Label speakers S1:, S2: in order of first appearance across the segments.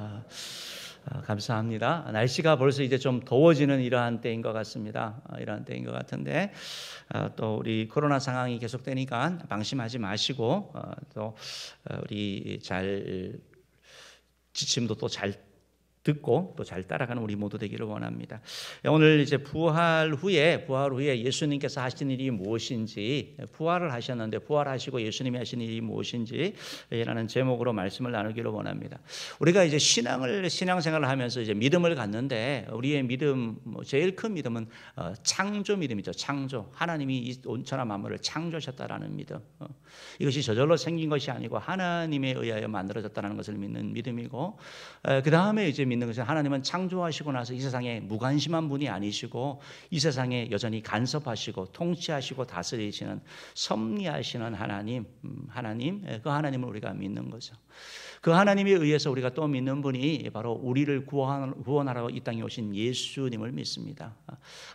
S1: 아, 아, 감사합니다. 날씨가 벌써 이제 좀 더워지는 이러한 때인 것 같습니다. 아, 이러한 때인 것 같은데 아, 또 우리 코로나 상황이 계속되니까 방심하지 마시고 아, 또 아, 우리 잘 지침도 또잘 듣고 또 잘 따라가는 우리 모두 되기를 원합니다. 예, 오늘 이제 부활 후에 부활 후에 예수님께서 하신 일이 무엇인지 예, 부활을 하셨는데 부활하시고 예수님이 하신 일이 무엇인지라는 예, 제목으로 말씀을 나누기를 원합니다. 우리가 이제 신앙을 신앙생활을 하면서 이제 믿음을 갖는데 우리의 믿음 뭐 제일 큰 믿음은 어, 창조 믿음이죠. 창조 하나님이 이 온천하 만물을 창조하셨다라는 믿음. 어, 이것이 저절로 생긴 것이 아니고 하나님에 의하여 만들어졌다는 것을 믿는 믿음이고 어, 그 다음에 이제 믿는 것은 하나님은 창조하시고 나서 이 세상에 무관심한 분이 아니시고 이 세상에 여전히 간섭하시고 통치하시고 다스리시는 섭리하시는 하나님, 음, 하나님, 예, 그 하나님을 우리가 믿는 거죠. 그 하나님에 의해서 우리가 또 믿는 분이 바로 우리를 구원하라고이 땅에 오신 예수님을 믿습니다.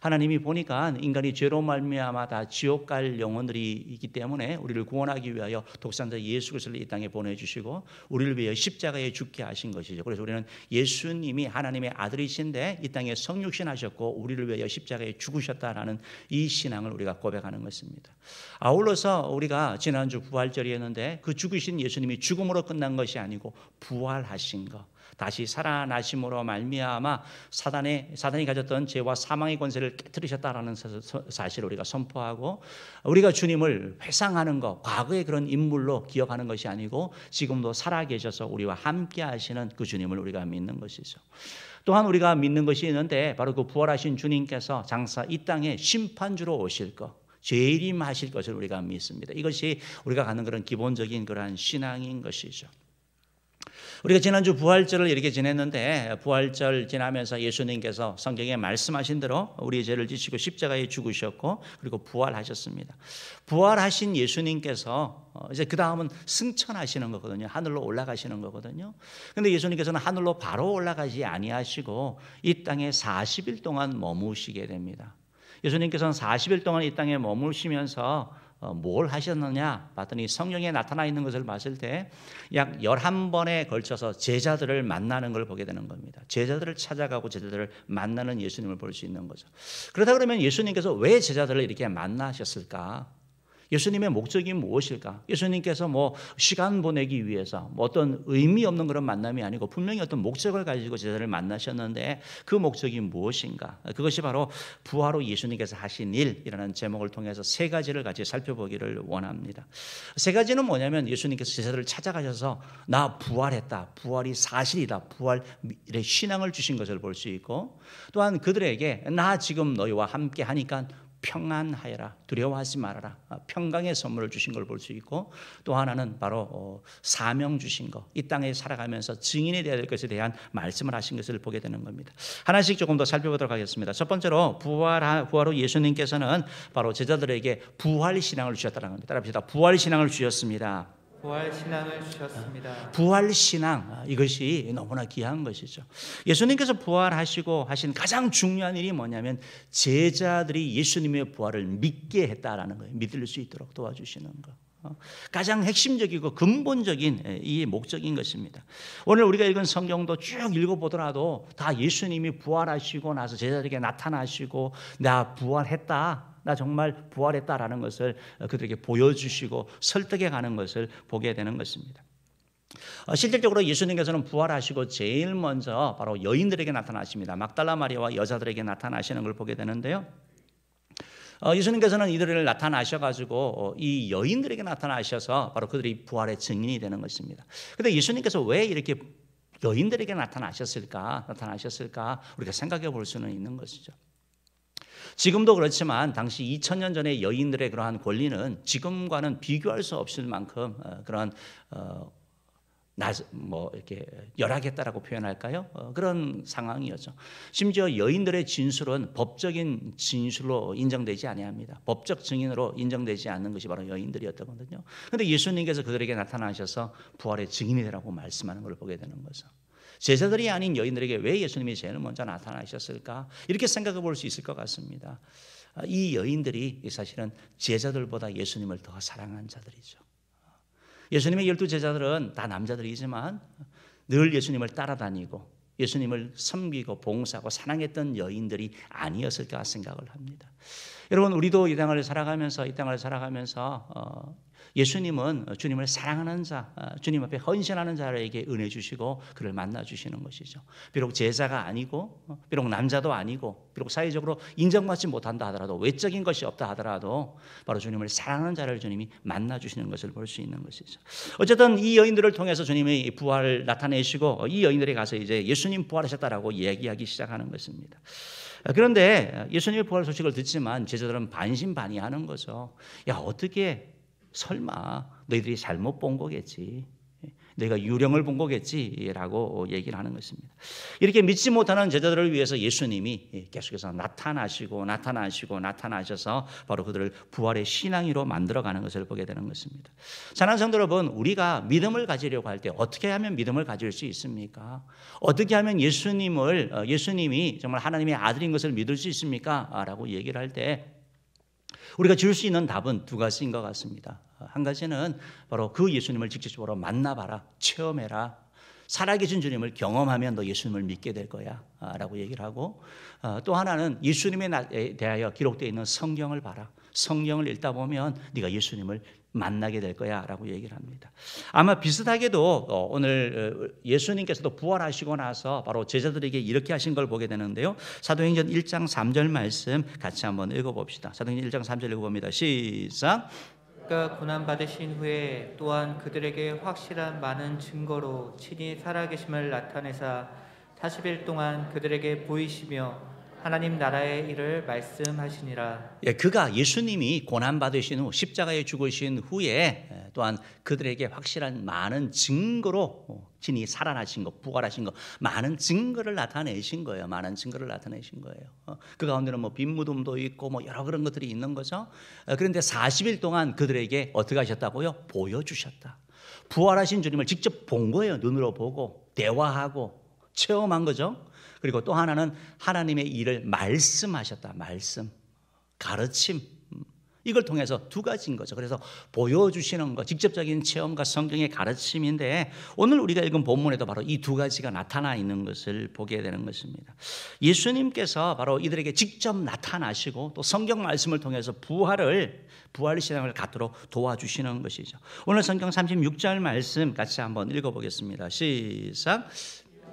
S1: 하나님이 보니까 인간이 죄로 말미암아 다 지옥 갈 영혼들이 기 때문에 우리를 구원하기 위하여 독산자 예수 그리스도를 이 땅에 보내주시고 우리를 위해 십자가에 죽게 하신 것이죠. 그래서 우리는 예수님이 하나님의 아들이신데 이 땅에 성육신하셨고 우리를 위하여 십자가에 죽으셨다라는 이 신앙을 우리가 고백하는 것입니다. 아울러서 우리가 지난주 부활절이었는데 그 죽으신 예수님이 죽음으로 끝난 것이 아니 아니고 부활하신 것. 다시 살아나심으로 말미암아 사단의 사단이 가졌던 죄와 사망의 권세를 깨뜨리셨다라는 사실을 우리가 선포하고 우리가 주님을 회상하는 것 과거의 그런 인물로 기억하는 것이 아니고 지금도 살아계셔서 우리와 함께하시는 그 주님을 우리가 믿는 것이죠. 또한 우리가 믿는 것이 있는데 바로 그 부활하신 주님께서 장사 이 땅에 심판주로 오실 것. 죄임하실 것을 우리가 믿습니다. 이것이 우리가 갖는 그런 기본적인 그러한 신앙인 것이죠. 우리가 지난주 부활절을 이렇게 지냈는데 부활절 지나면서 예수님께서 성경에 말씀하신 대로 우리의 죄를 지시고 십자가에 죽으셨고 그리고 부활하셨습니다. 부활하신 예수님께서 어, 이제 그 다음은 승천하시는 거거든요. 하늘로 올라가시는 거거든요. 근데 예수님께서는 하늘로 바로 올라가지 아니하시고 이 땅에 40일 동안 머무시게 됩니다. 예수님께서는 40일 동안 이 땅에 머무시면서 어, 뭘 하셨느냐 봤더니 성령에 나타나 있는 것을 봤을 때약 11번에 걸쳐서 제자들을 만나는 걸 보게 되는 겁니다. 제자들을 찾아가고 제자들을 만나는 예수님을 볼 수 있는 거죠. 그렇다 그러면 예수님께서 왜 제자들을 이렇게 만나셨을까? 예수님의 목적이 무엇일까? 예수님께서 뭐 시간 보내기 위해서 뭐 어떤 의미 없는 그런 만남이 아니고 분명히 어떤 목적을 가지고 제자를 만나셨는데 그 목적이 무엇인가? 그것이 바로 부하로 예수님께서 하신 일이라는 제목을 통해서 세 가지를 같이 살펴보기를 원합니다. 세 가지는 뭐냐면 예수님께서 제자들 찾아가셔서 나 부활했다. 부활이 사실이다. 부활의 신앙을 주신 것을 볼 수 있고 또한 그들에게 나 지금 너희와 함께 하니까 평안하여라. 두려워하지 말아라. 어, 평강의 선물을 주신 걸 볼 수 있고 또 하나는 바로 어, 사명 주신 것. 이 땅에 살아가면서 증인이 되어야 될 것에 대한 말씀을 하신 것을 보게 되는 겁니다. 하나씩 조금 더 살펴보도록 하겠습니다. 첫 번째로 부활, 하 부활로 예수님께서는 바로 제자들에게 부활 신앙을 주셨다는 겁니다. 따라합시다. 부활 신앙을 주셨습니다.
S2: 부활 신앙을 주셨습니다.
S1: 부활 신앙 아, 이것이 너무나 귀한 것이죠. 예수님께서 부활하시고 하신 가장 중요한 일이 뭐냐면 제자들이 예수님의 부활을 믿게 했다라는 거예요. 믿을 수 있도록 도와주시는 거. 어, 가장 핵심적이고 근본적인 이 목적인 것입니다. 오늘 우리가 읽은 성경도 쭉 읽어보더라도 다 예수님이 부활하시고 나서 제자들에게 나타나시고 나 부활했다. 나 정말 부활했다라는 것을 어, 그들에게 보여주시고 설득해 가는 것을 보게 되는 것입니다. 어, 실질적으로 예수님께서는 부활하시고 제일 먼저 바로 여인들에게 나타나십니다. 막달라 마리아와 여자들에게 나타나시는 걸 보게 되는데요. 어, 예수님께서는 이들을 나타나셔가지고 이 여인들에게 나타나셔서 바로 그들이 부활의 증인이 되는 것입니다. 근데 예수님께서 왜 이렇게 여인들에게 나타나셨을까, 나타나셨을까 우리가 생각해 볼 수는 있는 것이죠. 지금도 그렇지만 당시 2000년 전에 여인들의 그러한 권리는 지금과는 비교할 수 없을 만큼 어, 그러한 어, 나뭐 이렇게 열악했다라고 표현할까요? 어, 그런 상황이었죠. 심지어 여인들의 진술은 법적인 진술로 인정되지 아니합니다. 법적 증인으로 인정되지 않는 것이 바로 여인들이었다거든요. 그런데 예수님께서 그들에게 나타나셔서 부활의 증인이 되라고 말씀하는 걸 보게 되는 거죠. 제자들이 아닌 여인들에게 왜 예수님이 제일 먼저 나타나셨을까? 이렇게 생각해 볼 수 있을 것 같습니다. 아, 이 여인들이 사실은 제자들보다 예수님을 더 사랑한 자들이죠. 예수님의 열두 제자들은 다 남자들이지만 늘 예수님을 따라다니고 예수님을 섬기고 봉사하고 사랑했던 여인들이 아니었을까 생각을 합니다. 여러분 우리도 이 땅을 살아가면서 이 땅을 살아가면서 어, 예수님은 주님을 사랑하는 자, 어, 주님 앞에 헌신하는 자에게 은혜 주시고 그를 만나 주시는 것이죠. 비록 제자가 아니고, 어, 비록 남자도 아니고, 비록 사회적으로 인정받지 못한다 하더라도 외적인 것이 없다 하더라도 바로 주님을 사랑하는 자를 주님이 만나 주시는 것을 볼 수 있는 것이죠. 어쨌든 이 여인들을 통해서 주님이 부활을 나타내시고 이 여인들이 가서 이제 예수님 부활하셨다라고 얘기하기 시작하는 것입니다. 어, 그런데 예수님의 부활 소식을 듣지만 제자들은 반신반의하는 거죠. 야 어떻게 설마 너희들이 잘못 본 거겠지. 내가 유령을 본 거겠지라고 얘기를 하는 것입니다. 이렇게 믿지 못하는 제자들을 위해서 예수님이 계속해서 나타나시고 나타나시고 나타나셔서 바로 그들을 부활의 신앙이로 만들어가는 것을 보게 되는 것입니다. 사랑 성도 여러분, 우리가 믿음을 가지려고 할 때 어떻게 하면 믿음을 가질 수 있습니까? 어떻게 하면 예수님을 어, 예수님이 정말 하나님의 아들인 것을 믿을 수 있습니까?라고 얘기를 할때 우리가 줄 수 있는 답은 두 가지인 것 같습니다. 한 가지는 바로 그 예수님을 직접적으로 만나봐라, 체험해라. 살아계신 주님을 경험하면 너 예수님을 믿게 될 거야. 아, 라고 얘기를 하고 아, 또 하나는 예수님에 대하여 기록되어 있는 성경을 봐라. 성경을 읽다 보면 네가 예수님을 만나게 될 거야 라고 얘기를 합니다. 아마 비슷하게도 어, 오늘 어, 예수님께서도 부활하시고 나서 바로 제자들에게 이렇게 하신 걸 보게 되는데요. 사도행전 1장 3절 말씀
S2: 같이 한번 읽어봅시다. 사도행전 1장 3절 읽어봅니다. 시작. 그가 고난받으신 후에 또한 그들에게 확실한 많은 증거로 친히 살아계심을 나타내사 40일 동안 그들에게 보이시며 하나님 나라의 일을 말씀하시니라.
S1: 예, 그가 예수님이 고난 받으신 후 십자가에 죽으신 후에 예, 또한 그들에게 확실한 많은 증거로 진이 어, 살아나신 것, 부활하신 것, 많은 증거를 나타내신 거예요. 많은 증거를 나타내신 거예요. 어, 그 가운데는 뭐 빈무덤도 있고 뭐 여러 그런 것들이 있는 거죠. 어, 그런데 40일 동안 그들에게 어떻게 하셨다고요? 보여주셨다. 부활하신 주님을 직접 본 거예요. 눈으로 보고 대화하고 체험한 거죠. 그리고 또 하나는 하나님의 일을 말씀하셨다. 말씀. 가르침. 이걸 통해서 두 가지인 거죠. 그래서 보여주시는 것, 직접적인 체험과 성경의 가르침인데 오늘 우리가 읽은 본문에도 바로 이 두 가지가 나타나 있는 것을 보게 되는 것입니다. 예수님께서 바로 이들에게 직접 나타나시고 또 성경 말씀을 통해서 부활을 부활 신앙을 갖도록 도와주시는 것이죠. 오늘 성경 36절 말씀 같이 한번 읽어보겠습니다. 시작.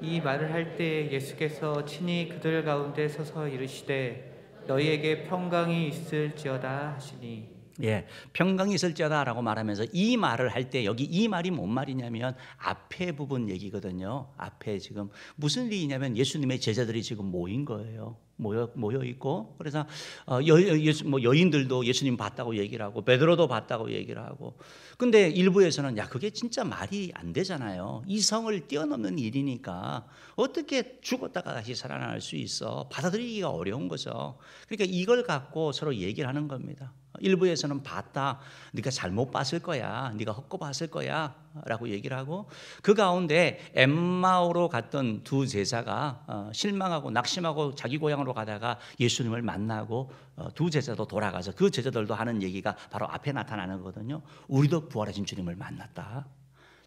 S2: 이 말을 할 때 예수께서 친히 그들 가운데 서서 이르시되 너희에게 평강이 있을지어다 하시니 예, 평강이
S1: 있을지어다라고 말하면서 이 말을 할 때 여기 이 말이 뭔 말이냐면 앞에 부분 얘기거든요. 앞에 지금 무슨 일이냐면 예수님의 제자들이 지금 모인 거예요. 모여 모여 있고 그래서 어, 여, 예수, 뭐 여인들도 예수님 봤다고 얘기를 하고 베드로도 봤다고 얘기를 하고 근데 일부에서는 야 그게 진짜 말이 안 되잖아요. 이성을 뛰어넘는 일이니까 어떻게 죽었다가 다시 살아날 수 있어? 받아들이기가 어려운 거죠. 그러니까 이걸 갖고 서로 얘기를 하는 겁니다. 일부에서는 봤다. 네가 잘못 봤을 거야. 네가 헛고 봤을 거야라고 얘기를 하고 그 가운데 엠마오로 갔던 두 제자가 어, 실망하고 낙심하고 자기 고향으로 가다가 예수님을 만나고 어, 두 제자도 돌아가서 그 제자들도 하는 얘기가 바로 앞에 나타나는 거거든요. 우리도 부활하신 주님을 만났다.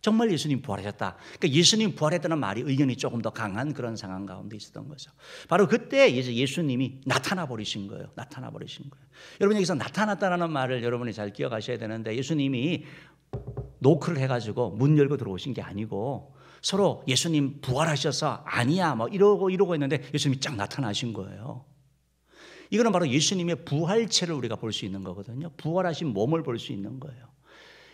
S1: 정말 예수님 부활하셨다. 그러니까 예수님 부활했다는 말이 의견이 조금 더 강한 그런 상황 가운데 있었던 거죠. 바로 그때 예수님이 나타나 버리신 거예요. 나타나 버리신 거예요. 여러분 여기서 나타났다라는 말을 여러분이 잘 기억하셔야 되는데 예수님이 노크를 해가지고 문 열고 들어오신 게 아니고 서로 예수님 부활하셔서 아니야 뭐 이러고 이러고 있는데 예수님이 쫙 나타나신 거예요. 이거는 바로 예수님의 부활체를 우리가 볼 수 있는 거거든요. 부활하신 몸을 볼 수 있는 거예요.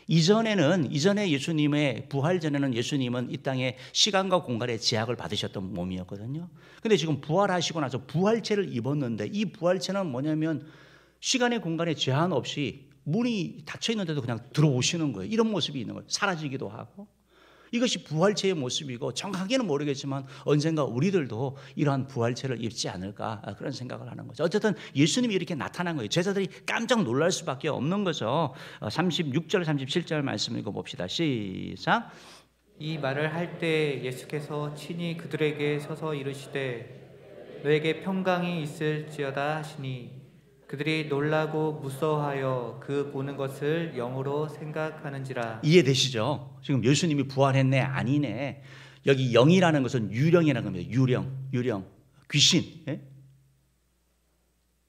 S1: 이전에는 이전에 예수님의 부활 전에는 예수님은 이 땅에 시간과 공간의 제약을 받으셨던 몸이었거든요. 근데 지금 부활하시고 나서 부활체를 입었는데 이 부활체는 뭐냐면 시간의 공간에 제한 없이 문이 닫혀 있는데도 그냥 들어오시는 거예요. 이런 모습이 있는 거예요. 사라지기도 하고 이것이 부활체의 모습이고 정확하게는 모르겠지만 언젠가 우리들도 이러한 부활체를 입지 않을까 아, 그런 생각을 하는 거죠. 어쨌든 예수님이 이렇게 나타난 거예요. 제자들이 깜짝 놀랄 수밖에 없는 거죠. 36절 어, 37절 말씀 읽어봅시다. 시작.
S2: 이 말을 할 때 예수께서 친히 그들에게 서서 이르시되 너에게 평강이 있을지어다 하시니 그들이 놀라고 무서워하여 그 보는 것을 영으로 생각하는지라
S1: 이해되시죠? 지금 예수님이 부활했네 아니네 여기 영이라는 것은 유령이라는 겁니다 유령 유령 귀신 예?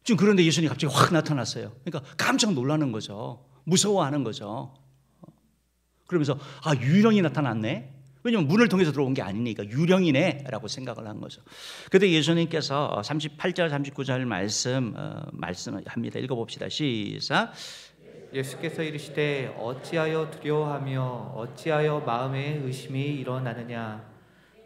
S1: 지금 그런데 예수님이 갑자기 확 나타났어요 그러니까 깜짝 놀라는 거죠 무서워하는 거죠 그러면서 아 유령이 나타났네 왜냐하면 문을 통해서 들어온 게 아니니까 유령이네라고 생각을 한 거죠. 그때 예수님께서 38절 39절
S2: 말씀 어, 말씀합니다. 읽어봅시다. 시작. 예수께서 이르시되 어찌하여 두려워하며 어찌하여 마음에 의심이 일어나느냐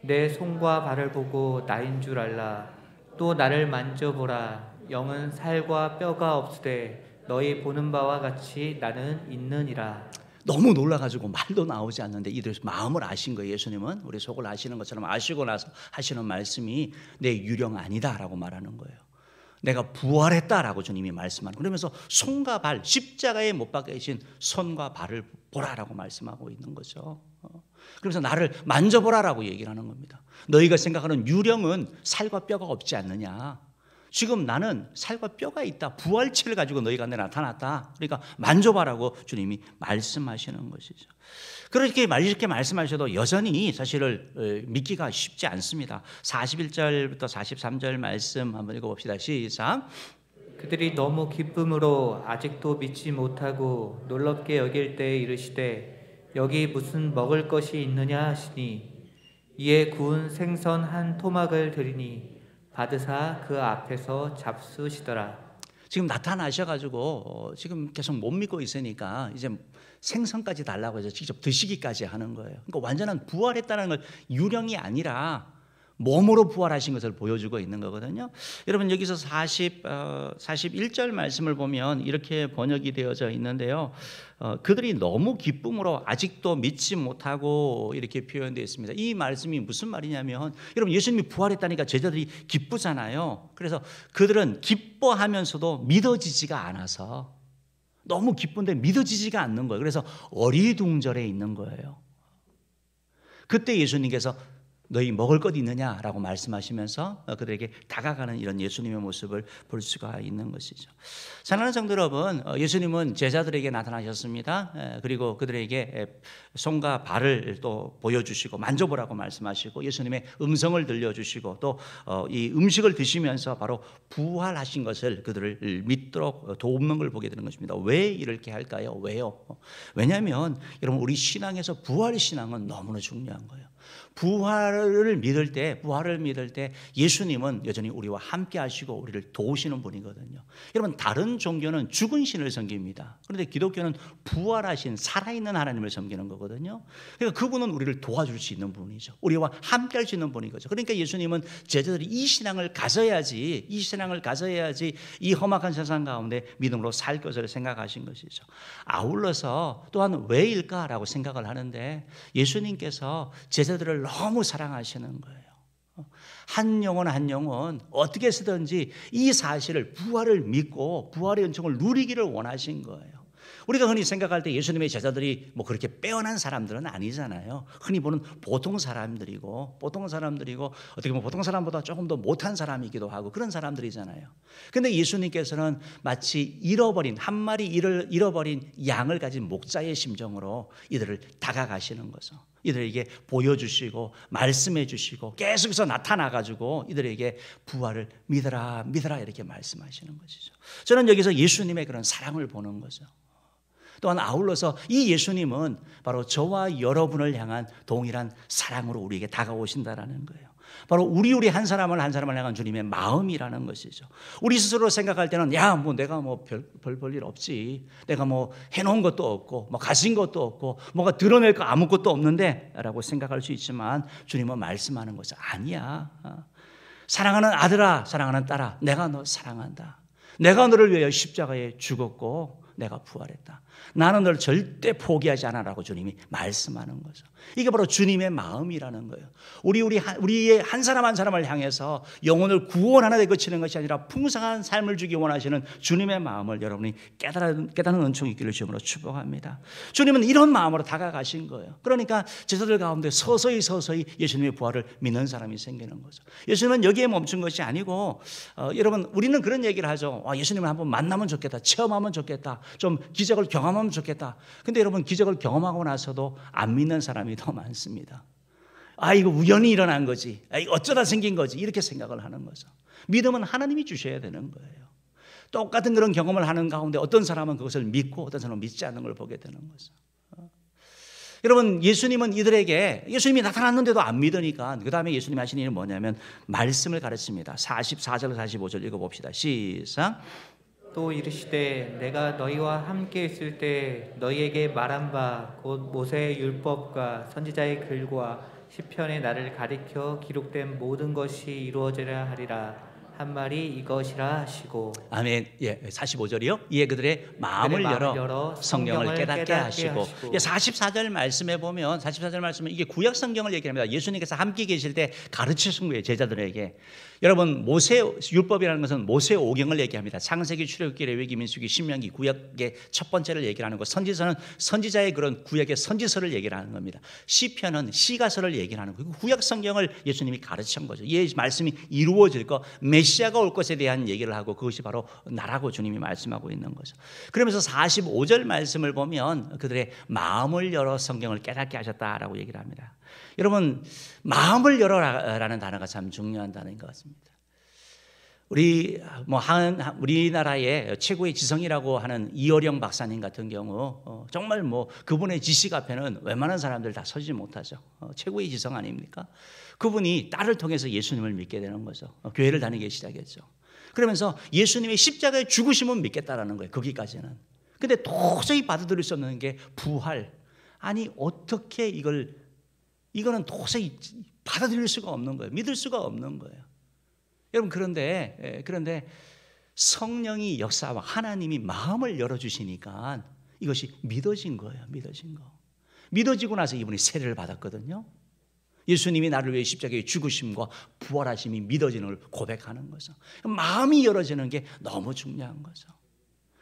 S2: 내 손과 발을 보고 나인 줄 알라 또 나를 만져보라 영은 살과 뼈가 없으되 너희 보는 바와 같이 나는 있느니라
S1: 너무 놀라가지고 말도 나오지 않는데 이들 마음을 아신 거예요. 예수님은 우리 속을 아시는 것처럼 아시고 나서 하시는 말씀이 내 유령 아니다라고 말하는 거예요. 내가 부활했다라고 주님이 말씀하 그러면서 손과 발 십자가에 못 박혀 계 손과 발을 보라라고 말씀하고 있는 거죠. 어. 그래서 나를 만져보라라고 얘기를 하는 겁니다. 너희가 생각하는 유령은 살과 뼈가 없지 않느냐? 지금 나는 살과 뼈가 있다. 부활체를 가지고 너희가 내 나타났다. 그러니까 만져봐라고 주님이 말씀하시는 것이죠. 그렇게 이렇게 말씀하셔도 여전히 사실을 믿기가 쉽지 않습니다. 41절부터 43절 말씀 한번 읽어봅시다. 시작.
S2: 그들이 너무 기쁨으로 아직도 믿지 못하고 놀랍게 여길 때에 이르시되 여기 무슨 먹을 것이 있느냐 하시니 이에 구운 생선 한 토막을 드리니 받으사 그 앞에서 잡수시더라. 지금 나타나셔가지고 어, 지금 계속 못 믿고 있으니까 이제
S1: 생선까지 달라고 해서 직접 드시기까지 하는 거예요. 그러니까 완전한 부활했다는 걸 유령이 아니라 몸으로 부활하신 것을 보여주고 있는 거거든요. 여러분 여기서 40, 어, 41절 말씀을 보면 이렇게 번역이 되어져 있는데요. 어, 그들이 너무 기쁨으로 아직도 믿지 못하고 이렇게 표현되어 있습니다. 이 말씀이 무슨 말이냐면 여러분 예수님이 부활했다니까 제자들이 기쁘잖아요. 그래서 그들은 기뻐하면서도 믿어지지가 않아서 너무 기쁜데 믿어지지가 않는 거예요. 그래서 어리둥절해 있는 거예요. 그때 예수님께서 너희 먹을 것 있느냐라고 말씀하시면서 어, 그들에게 다가가는 이런 예수님의 모습을 볼 수가 있는 것이죠. 사랑하는 성도 여러분, 어, 예수님은 제자들에게 나타나셨습니다. 그리고 그들에게 손과 발을 또 보여주시고 만져보라고 말씀하시고 예수님의 음성을 들려주시고 또이 어, 음식을 드시면서 바로 부활하신 것을 그들을 믿도록 돕는 걸 보게 되는 것입니다. 왜 이렇게 할까요? 왜요? 왜냐하면 여러분 우리 신앙에서 부활 신앙은 너무나 중요한 거예요. 부활을 믿을 때, 부활을 믿을 때 예수님은 여전히 우리와 함께 하시고 우리를 도우시는 분이거든요. 여러분, 다른 종교는 죽은 신을 섬깁니다. 그런데 기독교는 부활하신 살아있는 하나님을 섬기는 거거든요. 그러니까 그분은 우리를 도와줄 수 있는 분이죠. 우리와 함께 할 수 있는 분인 거죠. 그러니까 예수님은 제자들이 이 신앙을 가져야지, 이 신앙을 가져야지 이 험악한 세상 가운데 믿음으로 살 것을 생각하신 것이죠. 아울러서 또한 왜일까라고 생각을 하는데 예수님께서 제자들을 너무 사랑하시는 거예요. 한 영혼 한 영혼 어떻게 쓰든지 이 사실을 부활을 믿고 부활의 은총을 누리기를 원하신 거예요. 우리가 흔히 생각할 때 예수님의 제자들이 뭐 그렇게 빼어난 사람들은 아니잖아요. 흔히 보는 보통 사람들이고 보통 사람들이고 어떻게 보면 보통 사람보다 조금 더 못한 사람이기도 하고 그런 사람들이잖아요. 근데 예수님께서는 마치 잃어버린 한 마리 잃어버린 양을 가진 목자의 심정으로 이들을 다가가시는 거죠. 이들에게 보여주시고 말씀해 주시고 계속해서 나타나 가지고 이들에게 부활을 믿어라 믿어라 이렇게 말씀하시는 것이죠. 저는 여기서 예수님의 그런 사랑을 보는 거죠. 또한 아울러서 이 예수님은 바로 저와 여러분을 향한 동일한 사랑으로 우리에게 다가오신다라는 거예요. 바로 우리 우리 한 사람을 한 사람을 향한 주님의 마음이라는 것이죠. 우리 스스로 생각할 때는 야뭐 내가 뭐별볼일 없지. 내가 뭐 해놓은 것도 없고 뭐 가진 것도 없고 뭐가 드러낼 거 아무것도 없는데라고 생각할 수 있지만 주님은 말씀하는 것이 아니야. 사랑하는 아들아, 사랑하는 딸아, 내가 너 사랑한다. 내가 너를 위하 십자가에 죽었고 내가 부활했다. 나는 널 절대 포기하지 않아라고 주님이 말씀하는 거죠. 이게 바로 주님의 마음이라는 거예요. 우리 우리 우리의 한 사람 한 사람을 향해서 영혼을 구원 하나 에 그치는 것이 아니라 풍성한 삶을 주기 원하시는 주님의 마음을 여러분이 깨달은 깨달은 은총이 있기를 주님으로 축복합니다. 주님은 이런 마음으로 다가가신 거예요. 그러니까 제자들 가운데 서서히 서서히 예수님의 부활을 믿는 사람이 생기는 거죠. 예수님은 여기에 멈춘 것이 아니고 어, 여러분 우리는 그런 얘기를 하죠. 와, 예수님을 한번 만나면 좋겠다, 체험하면 좋겠다, 좀 기적을 경험 경험하면 좋겠다. 근데 여러분 기적을 경험하고 나서도 안 믿는 사람이 더 많습니다. 아, 이거 우연히 일어난 거지. 아, 어쩌다 생긴 거지. 이렇게 생각을 하는 거죠. 믿음은 하나님이 주셔야 되는 거예요. 똑같은 그런 경험을 하는 가운데 어떤 사람은 그것을 믿고 어떤 사람은 믿지 않는 걸 보게 되는 거죠. 어. 여러분 예수님은 이들에게 예수님이 나타났는데도 안 믿으니까 그 다음에 예수님하시 일은 뭐냐면 말씀을 가르칩니다. 44절 45절 읽어봅시다. 시작
S2: 또 이르시되 내가 너희와 함께 있을 때 너희에게 말한 바 곧 모세의 율법과 선지자의 글과 시편의 나를 가리켜 기록된 모든 것이 이루어져야 하리라 한 말이 이것이라 하시고
S1: 아멘. 예, 45절이요. 이에 그들의 마음을, 그들 마음을 열어, 성경을, 성경을 깨닫게, 깨닫게 하시고. 하시고. 44절 예, 말씀에 보면 44절 말씀은 이게 구약 성경을 얘기합니다. 예수님께서 함께 계실 때 가르치신 거예요, 제자들에게. 여러분 모세 율법이라는 것은 모세 오경을 얘기합니다. 창세기, 출애굽기, 레위기, 민수기, 신명기, 구약의 첫 번째를 얘기하는 거. 선지서는 선지자의 그런 구약의 선지서를 얘기하는 겁니다. 시편은 시가서를 얘기하는 거 구약 성경을 예수님이 가르친 거죠. 예 말씀이 이루어질 것, 메시아가 올 것에 대한 얘기를 하고 그것이 바로 나라고 주님이 말씀하고 있는 거죠. 그러면서 45절 말씀을 보면 그들의 마음을 열어 성경을 깨닫게 하셨다라고 얘기를 합니다. 여러분 마음을 열어라라는 단어가 참 중요한 단어인 것 같습니다. 우리 뭐 한, 우리나라의 최고의 지성이라고 하는 이어령 박사님 같은 경우 어, 정말 뭐 그분의 지식 앞에는 웬만한 사람들 다 서지 못하죠. 어, 최고의 지성 아닙니까? 그분이 딸을 통해서 예수님을 믿게 되는 거죠. 어, 교회를 다니기 시작했죠. 그러면서 예수님의 십자가의 죽으심은 믿겠다라는 거예요. 거기까지는. 근데 도저히 받아들일 수 없는 게 부활. 아니 어떻게 이걸 이거는 도저히 받아들일 수가 없는 거예요. 믿을 수가 없는 거예요. 여러분 그런데 예, 그런데 성령이 역사와 하나님이 마음을 열어 주시니까 이것이 믿어진 거예요. 믿어진 거. 믿어지고 나서 이분이 세례를 받았거든요. 예수님이 나를 위해 십자가에 죽으심과 부활하심이 믿어지는 걸 고백하는 거죠. 마음이 열어지는 게 너무 중요한 거죠.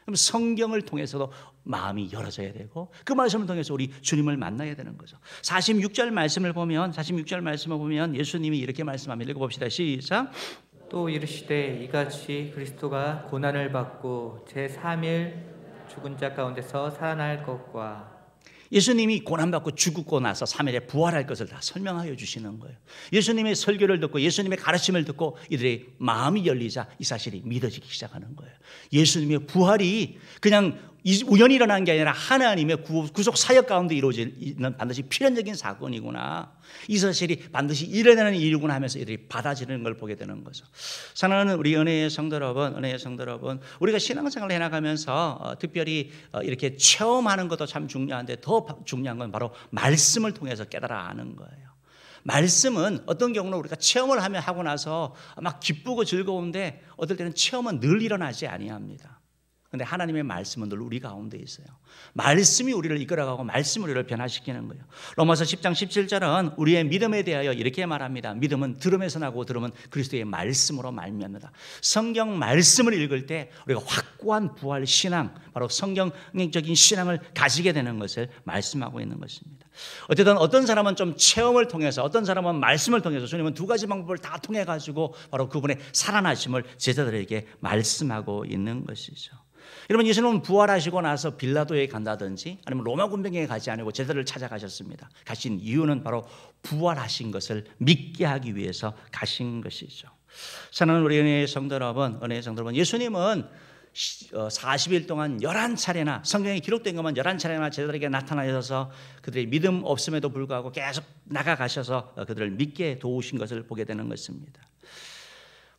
S1: 그럼 성경을 통해서도 마음이 열어져야 되고 그 말씀을 통해서 우리 주님을 만나야 되는 거죠. 46절 말씀을 보면 46절 말씀을 보면
S2: 예수님이 이렇게 말씀합니다. 읽어 봅시다. 시작. 또 이르시되 이같이 그리스도가 고난을 받고 제 3일 죽은 자 가운데서 살아날 것과
S1: 예수님이 고난받고 죽고 나서 3일에 부활할 것을 다 설명하여 주시는 거예요. 예수님의 설교를 듣고 예수님의 가르침을 듣고 이들의 마음이 열리자 이 사실이 믿어지기 시작하는 거예요. 예수님의 부활이 그냥 우연히 일어난 게 아니라 하나님의 구속 사역 가운데 이루어지는 반드시 필연적인 사건이구나. 이 사실이 반드시 일어나는 일이구나 하면서 이들이 받아지는걸 보게 되는 거죠. 사랑하는 우리 은혜의 성도 여러분, 은혜의 성도 여러분, 우리가 신앙생활을 해나가면서 어, 특별히 어, 이렇게 체험하는 것도 참 중요한데 더 중요한 건 바로 말씀을 통해서 깨달아 아는 거예요. 말씀은 어떤 경우는 우리가 체험을 하면 하고 나서 막 기쁘고 즐거운데 어떨 때는 체험은 늘 일어나지 아니합니다. 근데 하나님의 말씀은 늘 우리 가운데 있어요. 말씀이 우리를 이끌어가고 말씀 우리를 변화시키는 거예요. 로마서 10장 17절은 우리의 믿음에 대하여 이렇게 말합니다. 믿음은 들음에서 나고 들음은 그리스도의 말씀으로 말미암는다. 성경 말씀을 읽을 때 우리가 확고한 부활 신앙, 바로 성경적인 신앙을 가지게 되는 것을 말씀하고 있는 것입니다. 어쨌든 어떤 사람은 좀 체험을 통해서 어떤 사람은 말씀을 통해서 주님은 두 가지 방법을 다 통해 가지고 바로 그분의 살아나심을 제자들에게 말씀하고 있는 것이죠. 여러분 예수님은 부활하시고 나서 빌라도에 간다든지 아니면 로마 군병에 가지 않고 제자를 찾아가셨습니다. 가신 이유는 바로 부활하신 것을 믿게 하기 위해서 가신 것이죠. 사랑하는 우리 은혜의 성도 여러분, 은혜의 성도 여러분, 예수님은 40일 어, 동안 11차례나 성경에 기록된 것만 11차례나 제자들에게 나타나셔서 그들의 믿음 없음에도 불구하고 계속 나가가셔서 그들을 믿게 도우신 것을 보게 되는 것입니다.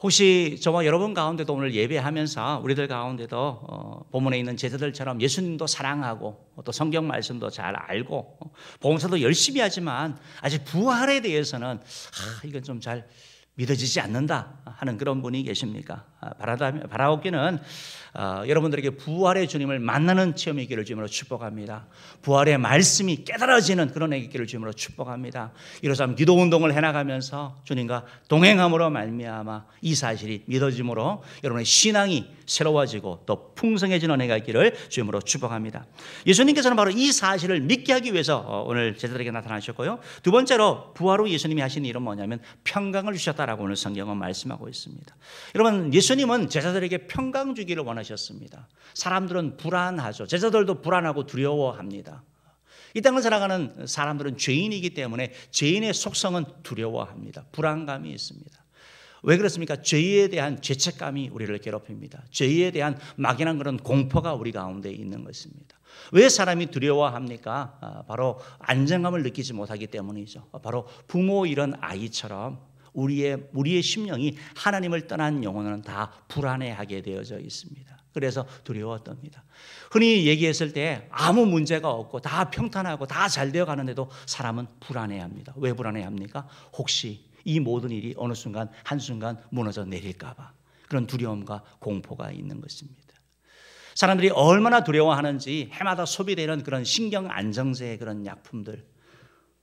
S1: 혹시 저와 여러분 가운데도 오늘 예배하면서 우리들 가운데도 어, 본문에 있는 제자들처럼 예수님도 사랑하고 또 성경 말씀도 잘 알고 어, 봉사도 열심히 하지만 아직 부활에 대해서는 아, 이건 좀 잘 믿어지지 않는다 하는 그런 분이 계십니까? 아, 바라오기는 어, 여러분들에게 부활의 주님을 만나는 체험이기를 주님으로 축복합니다. 부활의 말씀이 깨달아지는 그런 애기기를 주님으로 축복합니다. 이로써 기도 운동을 해나가면서 주님과 동행함으로 말미암아 이 사실이 믿어짐으로 여러분의 신앙이 새로워지고 또 풍성해지는 애가 있기를 주님으로 축복합니다. 예수님께서는 바로 이 사실을 믿게 하기 위해서 어, 오늘 제자들에게 나타나셨고요. 두 번째로 부활 후 예수님이 하신 일은 뭐냐면 평강을 주셨다라고 오늘 성경은 말씀하고 있습니다. 여러분 예수 예수님은 제자들에게 평강 주기를 원하셨습니다. 사람들은 불안하죠. 제자들도 불안하고 두려워합니다. 이 땅을 살아가는 사람들은 죄인이기 때문에 죄인의 속성은 두려워합니다. 불안감이 있습니다. 왜 그렇습니까? 죄에 대한 죄책감이 우리를 괴롭힙니다. 죄에 대한 막연한 그런 공포가 우리 가운데 있는 것입니다. 왜 사람이 두려워합니까? 아, 바로 안정감을 느끼지 못하기 때문이죠. 아, 바로 부모 이런 아이처럼 우리의 우리의 심령이 하나님을 떠난 영혼은 다 불안해하게 되어져 있습니다. 그래서 두려워 떱니다. 흔히 얘기했을 때 아무 문제가 없고 다 평탄하고 다 잘 되어 가는데도 사람은 불안해합니다. 왜 불안해합니까? 혹시 이 모든 일이 어느 순간 한순간 무너져 내릴까봐 그런 두려움과 공포가 있는 것입니다. 사람들이 얼마나 두려워하는지 해마다 소비되는 그런 신경 안정제 그런 약품들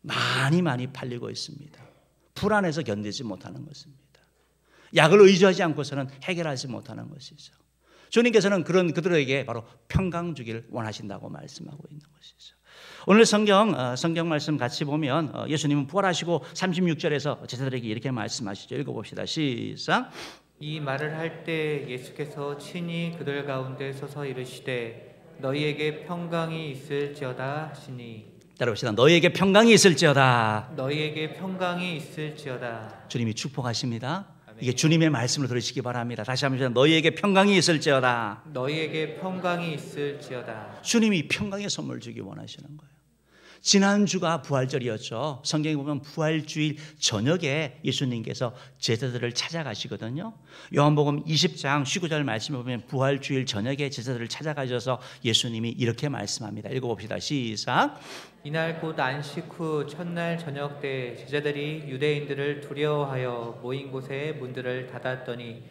S1: 많이 많이 팔리고 있습니다. 불안해서 견디지 못하는 것입니다. 약을 의지하지 않고서는 해결하지 못하는 것이죠. 주님께서는 그런 그들에게 바로 평강 주길 원하신다고 말씀하고 있는 것이죠. 오늘 성경 어, 성경 말씀 같이 보면 어, 예수님은 부활하시고 36절에서
S2: 제자들에게 이렇게 말씀하시죠. 읽어 봅시다. 시작. 이 말을 할 때 예수께서 친히 그들 가운데 서서 이르시되 너희에게 평강이 있을지어다 하시니
S1: 따라봅시다. 너희에게 평강이 있을지어다.
S2: 너희에게 평강이 있을지어다.
S1: 주님이 축복하십니다. 이게 주님의 말씀을 들으시기 바랍니다. 다시 한번 너희에게 평강이 있을지어다.
S2: 너희에게 평강이 있을지어다.
S1: 주님이 평강의 선물 주기 원하시는 거예요. 지난주가 부활절이었죠. 성경에 보면 부활주일 저녁에 예수님께서 제자들을 찾아가시거든요. 요한복음 20장 19절 말씀에 보면 부활주일 저녁에 제자들을 찾아가셔서 예수님이 이렇게 말씀합니다. 읽어봅시다.
S2: 시작. 이날 곧 안식 후 첫날 저녁 때 제자들이 유대인들을 두려워하여 모인 곳에 문들을 닫았더니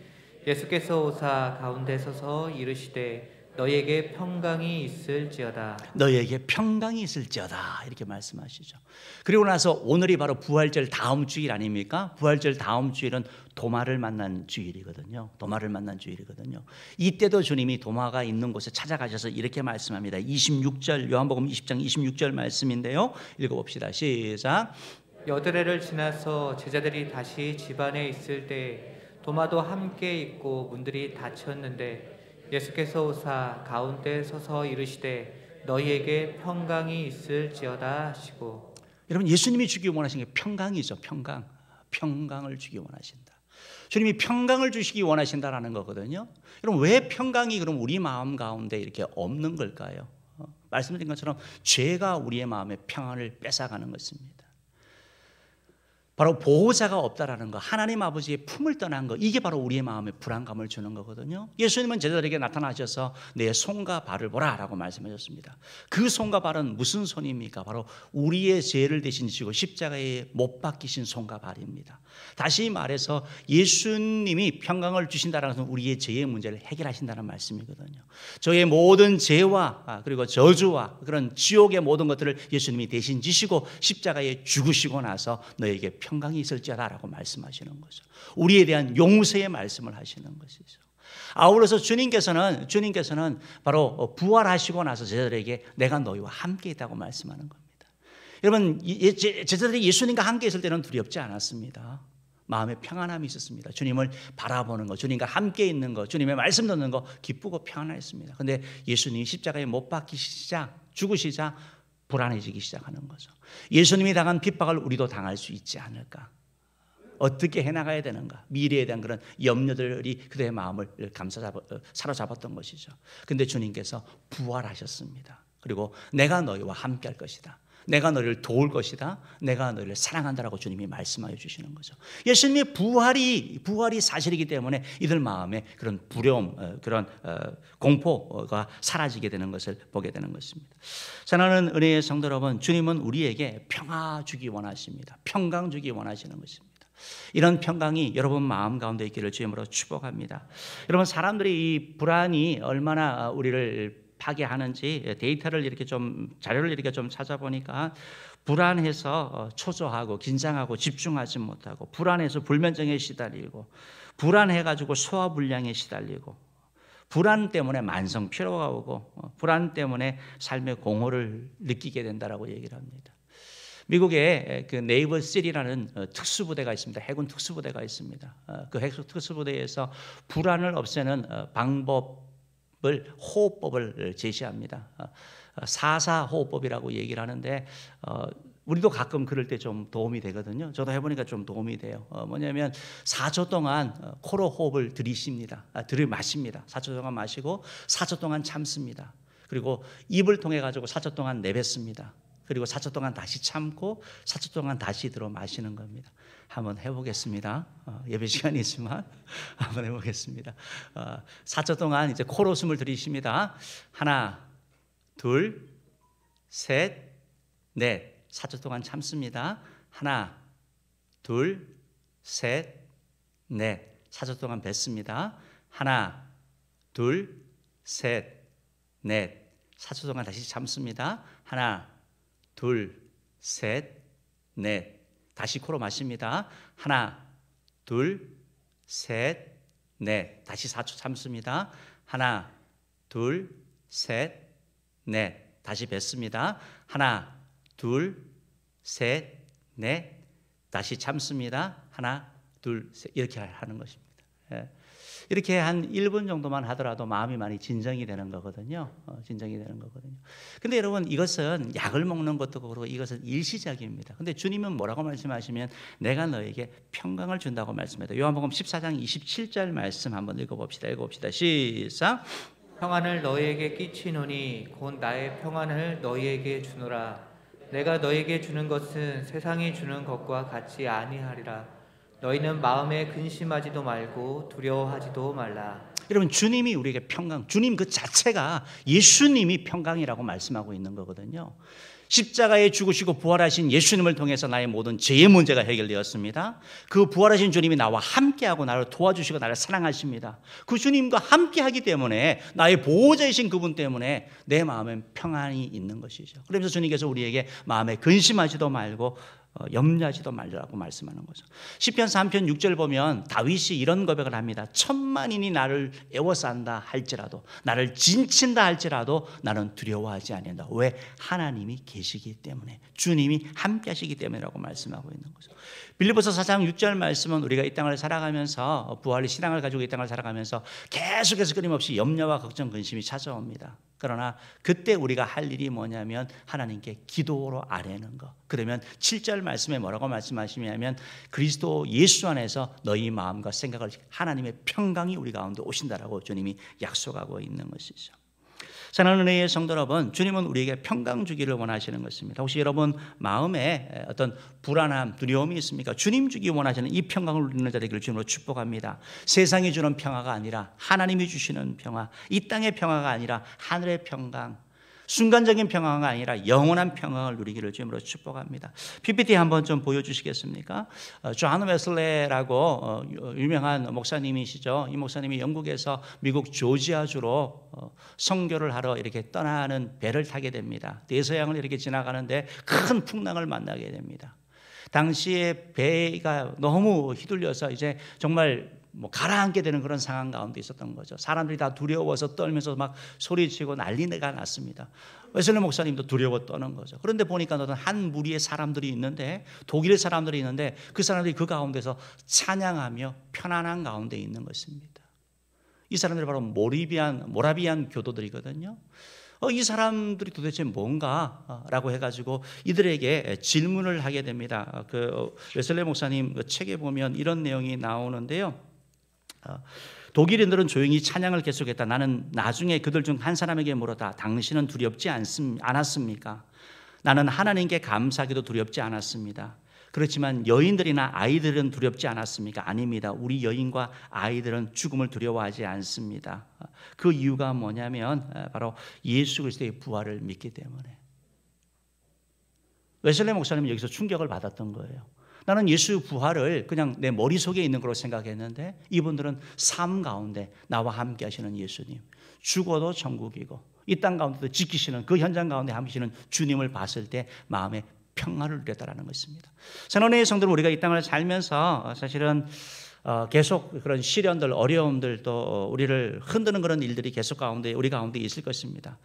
S2: 예수께서 오사 가운데 서서 이르시되 너에게 평강이 있을지어다.
S1: 너에게 평강이 있을지어다. 이렇게 말씀하시죠. 그리고 나서 오늘이 바로 부활절 다음 주일 아닙니까? 부활절 다음 주일은 도마를 만난 주일이거든요. 도마를 만난 주일이거든요. 이때도 주님이 도마가 있는 곳에 찾아가셔서 이렇게 말씀합니다. 26절 요한복음 20장 26절 말씀인데요. 읽어 봅시다. 시작.
S2: 여드레를 지나서 제자들이 다시 집안에 있을 때 도마도 함께 있고 문들이 닫혔는데 예수께서 오사 가운데 서서 이르시되 너희에게 평강이 있을지어다 하시고
S1: 여러분 예수님이 주기 원하신 게 평강이죠. 평강. 평강을 주기 원하신다. 주님이 평강을 주시기 원하신다라는 거거든요. 여러분 왜 평강이 그럼 우리 마음 가운데 이렇게 없는 걸까요? 어, 말씀드린 것처럼 죄가 우리의 마음에 평안을 뺏어가는 것입니다. 바로 보호자가 없다라는 거, 하나님 아버지의 품을 떠난 거, 이게 바로 우리의 마음에 불안감을 주는 거거든요. 예수님은 제자들에게 나타나셔서 내 손과 발을 보라라고 말씀하셨습니다. 그 손과 발은 무슨 손입니까? 바로 우리의 죄를 대신 지고 십자가에 못 박히신 손과 발입니다. 다시 말해서 예수님이 평강을 주신다는 것은 우리의 죄의 문제를 해결하신다는 말씀이거든요. 저의 모든 죄와 아, 그리고 저주와 그런 지옥의 모든 것들을 예수님이 대신 지시고 십자가에 죽으시고 나서 너에게 평강이 있을지어다라고 말씀하시는 거죠. 우리에 대한 용서의 말씀을 하시는 것이죠. 아울러서 주님께서는 주님께서는 바로 부활하시고 나서 제자들에게 내가 너희와 함께 있다고 말씀하는 거예요. 여러분 예, 제자들이 예수님과 함께 있을 때는 두렵지 않았습니다. 마음에 평안함이 있었습니다. 주님을 바라보는 것, 주님과 함께 있는 것, 주님의 말씀 듣는 것 기쁘고 평안했습니다. 그런데 예수님이 십자가에 못 박히시자 죽으시자 불안해지기 시작하는 거죠. 예수님이 당한 핍박을 우리도 당할 수 있지 않을까? 어떻게 해나가야 되는가? 미래에 대한 그런 염려들이 그들의 마음을 감싸잡, 어, 사로잡았던 것이죠. 근데 주님께서 부활하셨습니다. 그리고 내가 너희와 함께 할 것이다. 내가 너를 도울 것이다. 내가 너를 사랑한다라고 주님이 말씀하여 주시는 거죠. 예수님의 부활이 부활이 사실이기 때문에 이들 마음에 그런 두려움, 어, 그런 어, 공포가 사라지게 되는 것을 보게 되는 것입니다. 사랑하는 은혜의 성도 여러분, 주님은 우리에게 평화 주기 원하십니다. 평강 주기 원하시는 것입니다. 이런 평강이 여러분 마음 가운데 있기를 주님으로 축복합니다. 여러분 사람들이 이 불안이 얼마나 우리를 파괴하는지 예, 데이터를 이렇게 좀 자료를 이렇게 좀 찾아보니까 불안해서 어, 초조하고 긴장하고 집중하지 못하고 불안해서 불면증에 시달리고 불안해가지고 소화불량에 시달리고 불안 때문에 만성 피로가 오고 어, 불안 때문에 삶의 공허를 느끼게 된다라고 얘기를 합니다. 미국에 그 네이버 셀리라는 어, 특수부대가 있습니다. 해군 특수부대가 있습니다. 그 해군 특수부대에서 불안을 없애는 방법 을 호흡법을 제시합니다. 어, 어, 사사 호흡법이라고 얘기를 하는데 어, 우리도 가끔 그럴 때 좀 도움이 되거든요. 저도 해보니까 좀 도움이 돼요. 어, 뭐냐면 4초 동안 코로 호흡을 들이십니다. 아, 들이마십니다. 4초 동안 마시고 4초 동안 참습니다. 그리고 입을 통해 가지고 4초 동안 내뱉습니다. 그리고 4초 동안 다시 참고 4초 동안 다시 들어 마시는 겁니다. 한번 해보겠습니다. 어, 예배 시간이 있지만 한번 해보겠습니다. 4초 어, 동안 이제 코로 숨을 들이십니다. 하나, 둘, 셋, 넷. 4초 동안 참습니다. 하나, 둘, 셋, 넷. 4초 동안 뱉습니다. 하나, 둘, 셋, 넷. 4초 동안 다시 참습니다. 하나, 둘, 셋, 넷. 다시 코로 마십니다. 하나, 둘, 셋, 넷. 다시 4초 참습니다. 하나, 둘, 셋, 넷. 다시 뱉습니다. 하나, 둘, 셋, 넷. 다시 참습니다. 하나, 둘, 셋. 이렇게 하는 것입니다. 예. 이렇게 한 1분 정도만 하더라도 마음이 많이 진정이 되는 거거든요. 어, 진정이 되는 거거든요. 근데 여러분 이것은 약을 먹는 것도 그렇고 이것은 일시적입니다. 근데 주님은 뭐라고 말씀하시면 내가 너에게 평강을 준다고 말씀해요. 요한복음 14장 27절 말씀 한번 읽어봅시다. 읽어봅시다. 시작.
S2: 평안을 너희에게 끼치노니 곧 나의 평안을 너희에게 주노라. 내가 너에게 주는 것은 세상이 주는 것과 같이 아니하리라. 너희는 마음에 근심하지도 말고 두려워하지도 말라.
S1: 여러분 주님이 우리에게 평강, 주님 그 자체가 예수님이 평강이라고 말씀하고 있는 거거든요. 십자가에 죽으시고 부활하신 예수님을 통해서 나의 모든 죄의 문제가 해결되었습니다. 그 부활하신 주님이 나와 함께하고 나를 도와주시고 나를 사랑하십니다. 그 주님과 함께하기 때문에 나의 보호자이신 그분 때문에 내 마음엔 평안이 있는 것이죠. 그러면서 주님께서 우리에게 마음에 근심하지도 말고 어, 염려하지도 말라고 말씀하는 거죠. 10편 3편 6절 보면 다윗이 이런 고백을 합니다. 천만인이 나를 애워싼다 할지라도 나를 진친다 할지라도 나는 두려워하지 않는다. 왜? 하나님이 계시기 때문에 주님이 함께 하시기 때문이라고 말씀하고 있는 거죠. 빌리보서 4장 6절 말씀은 우리가 이 땅을 살아가면서 어, 부활의 신앙을 가지고 이 땅을 살아가면서 계속해서 끊임없이 염려와 걱정, 근심이 찾아옵니다. 그러나 그때 우리가 할 일이 뭐냐면 하나님께 기도로 아뢰는 거. 그러면 7절 1절 말씀에 뭐라고 말씀하시냐면 그리스도 예수 안에서 너희 마음과 생각을 하나님의 평강이 우리 가운데 오신다라고 주님이 약속하고 있는 것이죠. 사랑하는 은혜의 성도 여러분, 주님은 우리에게 평강 주기를 원하시는 것입니다. 혹시 여러분 마음에 어떤 불안함, 두려움이 있습니까? 주님 주기 원하시는 이 평강을 누리는 자 되기를 주님으로 축복합니다. 세상이 주는 평화가 아니라 하나님이 주시는 평화, 이 땅의 평화가 아니라 하늘의 평강, 순간적인 평화가 아니라 영원한 평화를 누리기를 주님으로 축복합니다. PPT 한번 좀 보여주시겠습니까? 어, 존 웨슬레라고 어, 유명한 목사님이시죠. 이 목사님이 영국에서 미국 조지아주로 어, 선교를 하러 이렇게 떠나는 배를 타게 됩니다. 대서양을 이렇게 지나가는데 큰 풍랑을 만나게 됩니다. 당시에 배가 너무 휘둘려서 이제 정말 뭐 가라앉게 되는 그런 상황 가운데 있었던 거죠. 사람들이 다 두려워서 떨면서 막 소리치고 난리가 났습니다. 웨슬리 목사님도 두려워 떠는 거죠. 그런데 보니까 어떤 한 무리의 사람들이 있는데 독일 사람들이 있는데 그 사람들이 그 가운데서 찬양하며 편안한 가운데 있는 것입니다. 이 사람들이 바로 모리비안 모라비안 교도들이거든요. 어, 이 사람들이 도대체 뭔가라고 어, 해가지고 이들에게 질문을 하게 됩니다. 그 어, 웨슬레 목사님 그 책에 보면 이런 내용이 나오는데요. 어, 독일인들은 조용히 찬양을 계속했다. 나는 나중에 그들 중 한 사람에게 물었다. 당신은 두렵지 않습, 않았습니까? 나는 하나님께 감사하기도 두렵지 않았습니다. 그렇지만 여인들이나 아이들은 두렵지 않았습니까? 아닙니다. 우리 여인과 아이들은 죽음을 두려워하지 않습니다. 어, 그 이유가 뭐냐면 어, 바로 예수 그리스도의 부활을 믿기 때문에. 웨슬레 목사님 은 여기서 충격을 받았던 거예요. 나는 예수의 부활을 그냥 내 머릿속에 있는 걸로 생각했는데 이분들은 삶 가운데 나와 함께 하시는 예수님. 죽어도 천국이고 이 땅 가운데도 지키시는 그 현장 가운데 함께 하시는 주님을 봤을 때 마음에 평화를 누렸다라는 것입니다. 선언회의 성들은 우리가 이 땅을 살면서 사실은 어, 계속 그런 시련들, 어려움들 또 어, 우리를 흔드는 그런 일들이 계속 가운데 우리 가운데 있을 것입니다.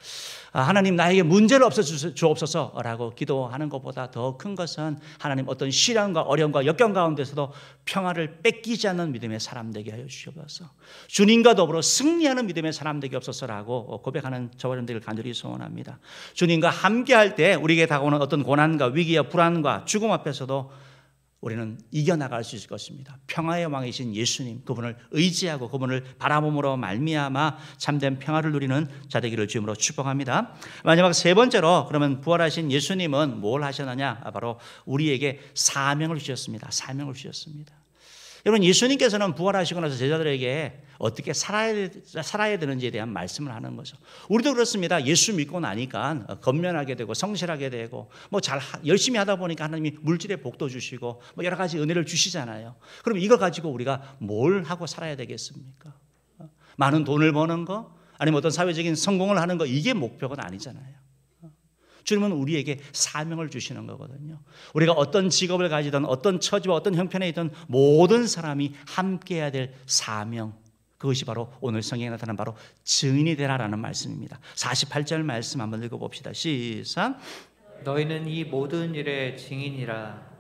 S1: 아, 하나님 나에게 문제를 없어 주옵소서라고 기도하는 것보다 더 큰 것은 하나님 어떤 시련과 어려움과 역경 가운데서도 평화를 뺏기지 않는 믿음의 사람 되게 하여 주옵소서. 주님과 더불어 승리하는 믿음의 사람 되게 없소서라고 어, 고백하는 저와 여러분들 간절히 소원합니다. 주님과 함께할 때 우리에게 다가오는 어떤 고난과 위기와 불안과 죽음 앞에서도 우리는 이겨나갈 수 있을 것입니다. 평화의 왕이신 예수님 그분을 의지하고 그분을 바라봄으로 말미암아 참된 평화를 누리는 자되기를 주임으로 축복합니다. 마지막 세 번째로 그러면 부활하신 예수님은 뭘 하셨느냐? 바로 우리에게 사명을 주셨습니다. 사명을 주셨습니다. 여러분 예수님께서는 부활하시고 나서 제자들에게 어떻게 살아야, 살아야 되는지에 대한 말씀을 하는 거죠. 우리도 그렇습니다. 예수 믿고 나니까 어, 건면하게 되고 성실하게 되고 뭐 잘 열심히 하다 보니까 하나님이 물질의 복도 주시고 뭐 여러 가지 은혜를 주시잖아요. 그럼 이걸 가지고 우리가 뭘 하고 살아야 되겠습니까? 어, 많은 돈을 버는 거 아니면 어떤 사회적인 성공을 하는 거 이게 목표가 아니잖아요. 주님은 우리에게 사명을 주시는 거거든요. 우리가 어떤 직업을 가지든 어떤 처지와 어떤 형편에 있던 모든 사람이 함께해야 될 사명. 그것이 바로 오늘 성경에 나타난 바로 증인이 되라라는 말씀입니다. 48절 말씀 한번 읽어봅시다. 시작.
S2: 너희는 이 모든 일의 증인이라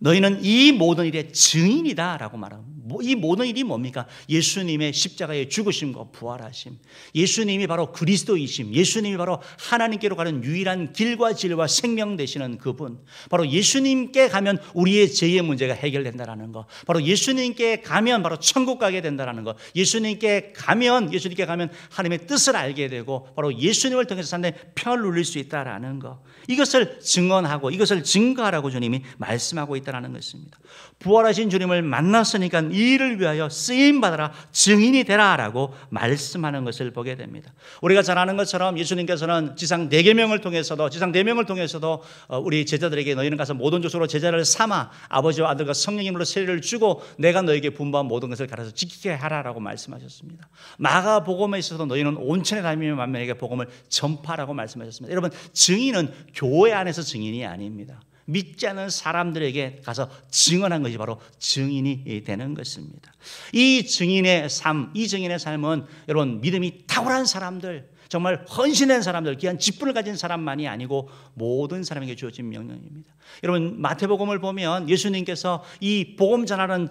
S1: 너희는 이 모든 일의 증인이다 라고 말하고 뭐, 이 모든 일이 뭡니까? 예수님의 십자가의 죽으심과 부활하심 예수님이 바로 그리스도이심 예수님이 바로 하나님께로 가는 유일한 길과 질과 생명 되시는 그분 바로 예수님께 가면 우리의 죄의 문제가 해결된다라는 것 바로 예수님께 가면 바로 천국 가게 된다라는 것 예수님께 가면 예수님께 가면 하나님의 뜻을 알게 되고 바로 예수님을 통해서 사는 편을 누릴 수 있다라는 것 이것을 증언하고 이것을 증거하라고 주님이 말씀하고 있다 있다라는 것입니다. 부활하신 주님을 만났으니까 이 일을 위하여 쓰임 받아라 증인이 되라라고 말씀하는 것을 보게 됩니다. 우리가 잘 아는 것처럼 예수님께서는 지상 네 개명을 통해서도 지상 네 명을 통해서도 어, 우리 제자들에게 너희는 가서 모든 조수로 제자를 삼아 아버지와 아들과 성령님으로 세례를 주고 내가 너에게 분부한 모든 것을 가르쳐 지키게 하라라고 말씀하셨습니다. 마가복음에 있어서 너희는 온천에 다니며 만면에게 복음을 전파라고 말씀하셨습니다. 여러분 증인은 교회 안에서 증인이 아닙니다. 믿지 않는 사람들에게 가서 증언한 것이 바로 증인이 되는 것입니다. 이 증인의 삶, 이 증인의 삶은 여러분 믿음이 탁월한 사람들, 정말 헌신한 사람들, 귀한 직분을 가진 사람만이 아니고 모든 사람에게 주어진 명령입니다. 여러분 마태복음을 보면 예수님께서 이 복음 전하는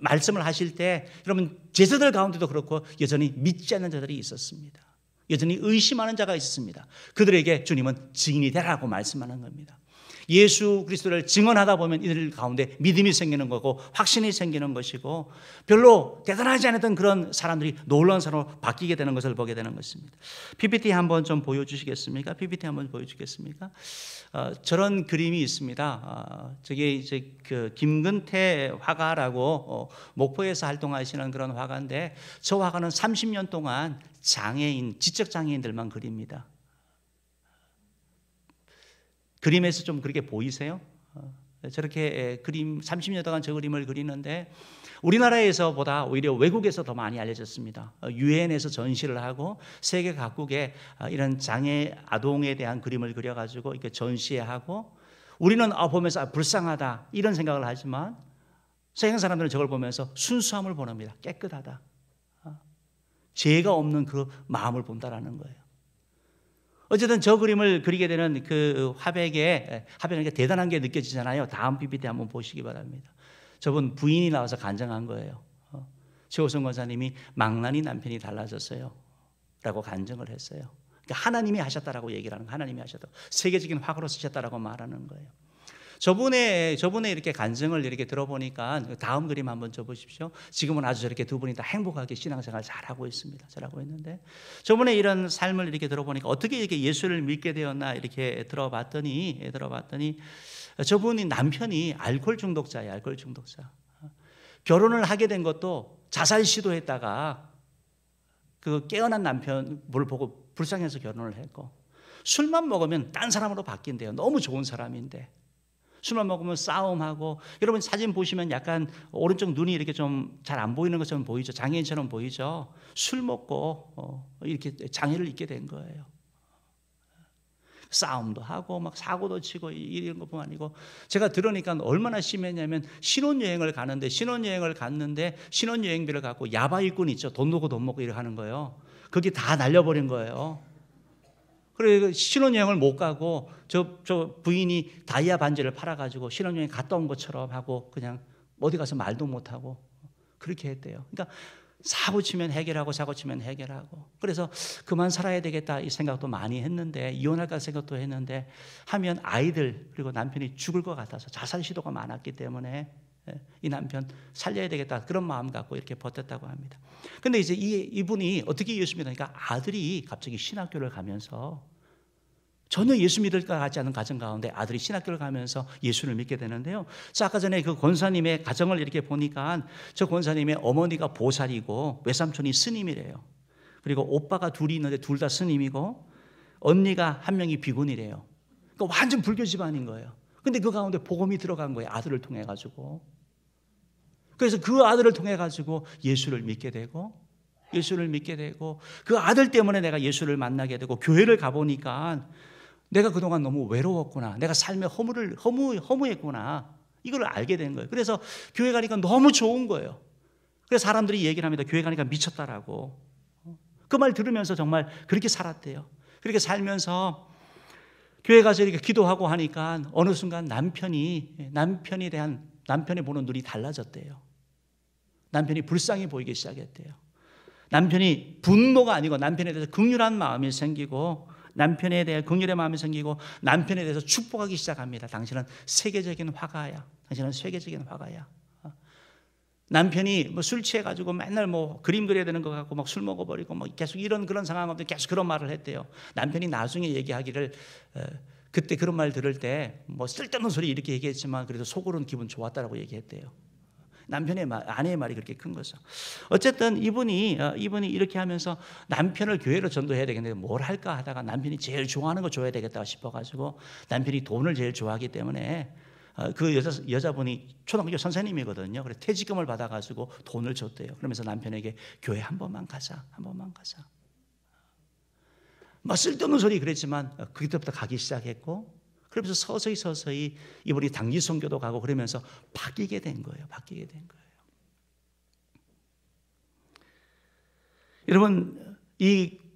S1: 말씀을 하실 때 여러분 제자들 가운데도 그렇고 여전히 믿지 않는 자들이 있었습니다. 여전히 의심하는 자가 있었습니다. 그들에게 주님은 증인이 되라고 말씀하는 겁니다. 예수 그리스도를 증언하다 보면 이들 가운데 믿음이 생기는 거고 확신이 생기는 것이고 별로 대단하지 않았던 그런 사람들이 놀라운 사람으로 바뀌게 되는 것을 보게 되는 것입니다. PPT 한번 좀 보여주시겠습니까? PPT 한번 보여주겠습니까? 어, 저런 그림이 있습니다. 어, 저게 이제 그 김근태 화가라고 어, 목포에서 활동하시는 그런 화가인데 저 화가는 30년 동안 장애인, 지적 장애인들만 그립니다. 그림에서 좀 그렇게 보이세요? 어, 저렇게 그림 30년 동안 저 그림을 그리는데 우리나라에서보다 오히려 외국에서 더 많이 알려졌습니다. 어, 유엔에서 전시를 하고 세계 각국에 어, 이런 장애 아동에 대한 그림을 그려가지고 이렇게 전시하고 우리는 아, 보면서 아, 불쌍하다 이런 생각을 하지만 서양 사람들은 저걸 보면서 순수함을 보냅니다. 깨끗하다. 죄가 없는 그 마음을 본다라는 거예요. 어쨌든 저 그림을 그리게 되는 그 화백의 화백이 대단한 게 느껴지잖아요. 다음 PPT 한번 보시기 바랍니다. 저분 부인이 나와서 간증한 거예요. 어. 최호성 권사님이 망나니 남편이 달라졌어요. 라고 간증을 했어요. 그러니까 하나님이 하셨다라고 얘기를 하는 거예요. 하나님이 하셨다. 세계적인 화으로 쓰셨다라고 말하는 거예요. 저번에 저번에 이렇게 간증을 이렇게 들어보니까 다음 그림 한번 줘보십시오. 지금은 아주 저렇게 두 분이 다 행복하게 신앙생활 잘하고 있습니다. 잘하고 있는데 저번에 이런 삶을 이렇게 들어보니까 어떻게 이렇게 예수를 믿게 되었나 이렇게 들어봤더니 들어봤더니 저분이 남편이 알코올 중독자예요. 알코올 중독자. 결혼을 하게 된 것도 자살 시도했다가 그 깨어난 남편을 보고 불쌍해서 결혼을 했고 술만 먹으면 딴 사람으로 바뀐대요. 너무 좋은 사람인데. 술만 먹으면 싸움하고 여러분 사진 보시면 약간 오른쪽 눈이 이렇게 좀 잘 안 보이는 것처럼 보이죠. 장애인처럼 보이죠. 술 먹고 어, 이렇게 장애를 입게 된 거예요. 싸움도 하고 막 사고도 치고 이런 것뿐 아니고 제가 들으니까 얼마나 심했냐면 신혼여행을 가는데 신혼여행을 갔는데 신혼여행비를 갖고 야바 일꾼 있죠 돈 놓고 돈 먹고 이러 하는 거예요 그게 다 날려버린 거예요 그래 신혼여행을 못 가고 저, 저 부인이 다이아 반지를 팔아가지고 신혼여행 갔다 온 것처럼 하고 그냥 어디 가서 말도 못하고 그렇게 했대요. 그러니까 사고 치면 해결하고 사고 치면 해결하고 그래서 그만 살아야 되겠다 이 생각도 많이 했는데 이혼할까 생각도 했는데 하면 아이들 그리고 남편이 죽을 것 같아서 자살 시도가 많았기 때문에 예, 이 남편 살려야 되겠다 그런 마음 갖고 이렇게 버텼다고 합니다. 근데 이제 이, 이분이 어떻게 예수 믿으니까 그러니까 아들이 갑자기 신학교를 가면서 전혀 예수 믿을 것 같지 않은 가정 가운데 아들이 신학교를 가면서 예수를 믿게 되는데요. 자, 아까 전에 그 권사님의 가정을 이렇게 보니까 저 권사님의 어머니가 보살이고 외삼촌이 스님이래요. 그리고 오빠가 둘이 있는데 둘 다 스님이고 언니가 한 명이 비군이래요. 그러니까 완전 불교 집안인 거예요. 근데 그 가운데 복음이 들어간 거예요. 아들을 통해 가지고. 그래서 그 아들을 통해 가지고 예수를 믿게 되고 예수를 믿게 되고 그 아들 때문에 내가 예수를 만나게 되고 교회를 가보니까 내가 그동안 너무 외로웠구나. 내가 삶의 허무를 허무 허무했구나. 이걸 알게 된 거예요. 그래서 교회 가니까 너무 좋은 거예요. 그래서 사람들이 얘기를 합니다. 교회 가니까 미쳤다라고. 그 말 들으면서 정말 그렇게 살았대요. 그렇게 살면서 교회 가서 이렇게 기도하고 하니까 어느 순간 남편이 남편에 대한 남편이 보는 눈이 달라졌대요. 남편이 불쌍해 보이기 시작했대요. 남편이 분노가 아니고 남편에 대해서 극률한 마음이 생기고 남편에 대해 극률의 마음이 생기고 남편에 대해서 축복하기 시작합니다. 당신은 세계적인 화가야. 당신은 세계적인 화가야. 남편이 뭐 술 취해가지고 맨날 뭐 그림 그려야 되는 것 같고 막 술 먹어버리고 뭐 계속 이런 그런 상황 없는데 계속 그런 말을 했대요. 남편이 나중에 얘기하기를 어, 그때 그런 말 들을 때 뭐 쓸데없는 소리 이렇게 얘기했지만 그래도 속으로는 기분 좋았다라고 얘기했대요. 남편의 말, 아내의 말이 그렇게 큰 거죠. 어쨌든 이분이 어, 이분이 이렇게 하면서 남편을 교회로 전도해야 되겠는데 뭘 할까 하다가 남편이 제일 좋아하는 거 줘야 되겠다 싶어가지고 남편이 돈을 제일 좋아하기 때문에 어, 그 여자, 여자분이 초등학교 선생님이거든요. 그래서 퇴직금을 받아가지고 돈을 줬대요. 그러면서 남편에게 교회 한 번만 가자, 한 번만 가자. 막 뭐 쓸데없는 소리 그랬지만 어, 그때부터 가기 시작했고 그러면서 서서히 서서히 이분이 당기 선교도 가고 그러면서 바뀌게 된 거예요. 바뀌게 된 거예요. 여러분 이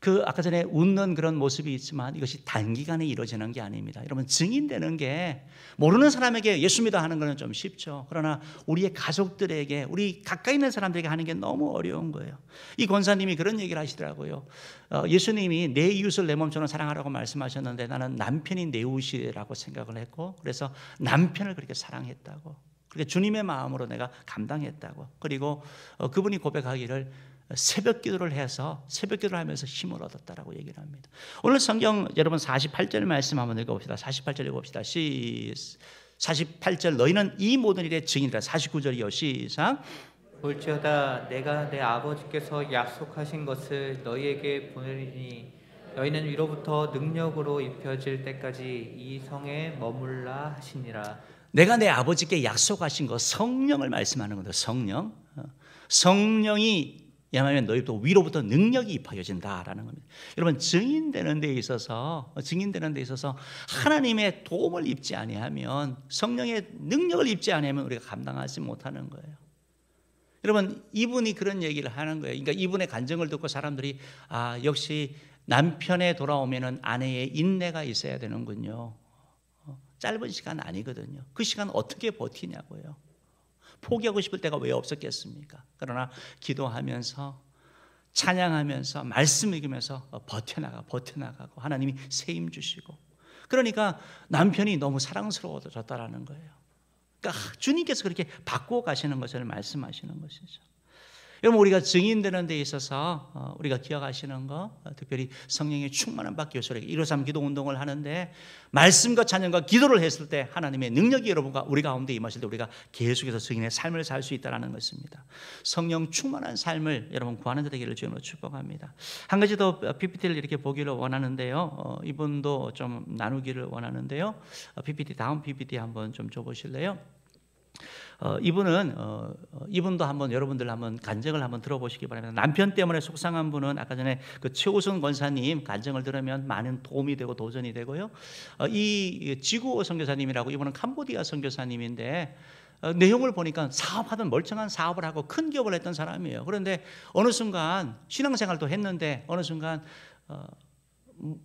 S1: 그 아까 전에 웃는 그런 모습이 있지만 이것이 단기간에 이루어지는 게 아닙니다. 여러분 증인되는 게 모르는 사람에게 예수 믿어 하는 것은 좀 쉽죠. 그러나 우리의 가족들에게 우리 가까이 있는 사람들에게 하는 게 너무 어려운 거예요. 이 권사님이 그런 얘기를 하시더라고요. 어, 예수님이 내 이웃을 내 몸처럼 사랑하라고 말씀하셨는데 나는 남편이 내 옷이라고 생각을 했고 그래서 남편을 그렇게 사랑했다고. 그렇게 주님의 마음으로 내가 감당했다고. 그리고 어, 그분이 고백하기를 새벽 기도를 해서 새벽 기도를 하면서 힘을 얻었다라고 얘기를 합니다. 오늘 성경 여러분 48절 말씀 한번 읽어봅시다. 48절 읽어봅시다. 시 48절 너희는 이 모든 일의 증인이라 49절이요
S2: 시상 볼지어다 내가 내 아버지께서 약속하신 것을 너희에게 보내리니 너희는 위로부터 능력으로 입혀질 때까지 이 성에 머물라 하시니라
S1: 내가 내 아버지께 약속하신 것 성령을 말씀하는 겁다 성령 어, 성령이 왜냐하면 너희도 위로부터 능력이 입혀진다라는 겁니다. 여러분 증인되는 데 있어서 어, 증인되는 데 있어서 하나님의 도움을 입지 아니하면 성령의 능력을 입지 아니하면 우리가 감당하지 못하는 거예요. 여러분 이분이 그런 얘기를 하는 거예요. 그러니까 이분의 간증을 듣고 사람들이 아 역시 남편에 돌아오면은 아내의 인내가 있어야 되는군요. 어, 짧은 시간 아니거든요. 그 시간 어떻게 버티냐고요. 포기하고 싶을 때가 왜 없었겠습니까? 그러나 기도하면서 찬양하면서 말씀 읽으면서 어, 버텨나가 버텨나가고 하나님이 세임 주시고 그러니까 남편이 너무 사랑스러워졌다라는 거예요. 그러니까 주님께서 그렇게 바꾸어 가시는 것을 말씀하시는 것이죠. 여러분 우리가 증인되는 데 있어서 어, 우리가 기억하시는 거 어, 특별히 성령의 충만한 바 교수에게 153 기도 운동을 하는데 말씀과 찬양과 기도를 했을 때 하나님의 능력이 여러분과 우리 가운데 임하실 때 우리가 계속해서 증인의 삶을 살 수 있다는 것입니다 성령 충만한 삶을 여러분 구하는 데 되기를 주님으로 축복합니다 한 가지 더 어, PPT를 이렇게 보기를 원하는데요 이분도 좀 나누기를 원하는데요 PPT 다음 PPT 한번 좀 줘보실래요? 어, 이분은 어, 어, 이분도 한번 여러분들 한번 간증을 한번 들어보시기 바랍니다. 남편 때문에 속상한 분은 아까 전에 그최우승 권사님 간증을 들으면 많은 도움이 되고 도전이 되고요. 어, 이 지구 선교사님이라고 이분은 캄보디아 선교사님인데 어, 내용을 보니까 사업하던 멀쩡한 사업을 하고 큰 기업을 했던 사람이에요. 그런데 어느 순간 신앙생활도 했는데 어느 순간 어,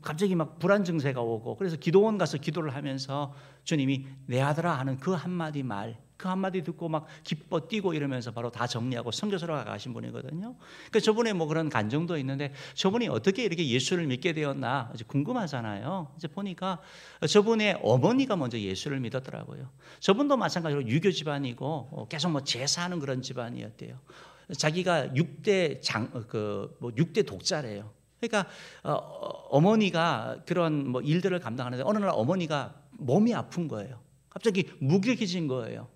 S1: 갑자기 막 불안 증세가 오고 그래서 기도원 가서 기도를 하면서 주님이 내 아들아 하는 그 한마디 말 그 한마디 듣고 막 기뻐 뛰고 이러면서 바로 다 정리하고 성교사로 가신 분이거든요. 그러니까 저분의 뭐 그런 간정도 있는데 저분이 어떻게 이렇게 예수를 믿게 되었나 이제 궁금하잖아요. 이제 보니까 저분의 어머니가 먼저 예수를 믿었더라고요. 저분도 마찬가지로 유교 집안이고 어, 계속 뭐 제사하는 그런 집안이었대요. 자기가 6대 장, 어, 그, 뭐 6대 독자래요. 그러니까 어, 어 머니가 그런 뭐 일들을 감당하는데 어느 날 어머니가 몸이 아픈 거예요. 갑자기 무기력해진 거예요.